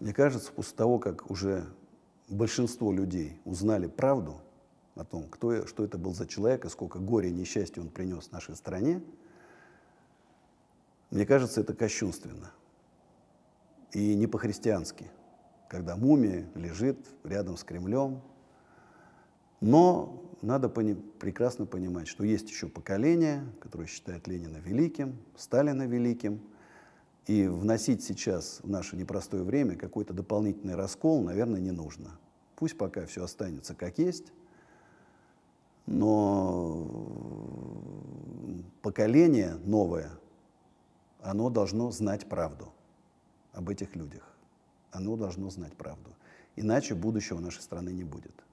Мне кажется, после того, как уже большинство людей узнали правду о том, кто, что это был за человек и сколько горя и несчастья он принес нашей стране, мне кажется, это кощунственно и не по-христиански, когда мумия лежит рядом с Кремлем. Но надо пони прекрасно понимать, что есть еще поколение, которое считает Ленина великим, Сталина великим – и вносить сейчас в наше непростое время какой-то дополнительный раскол, наверное, не нужно. Пусть пока все останется как есть, но поколение новое, оно должно знать правду об этих людях. Оно должно знать правду. Иначе будущего нашей страны не будет.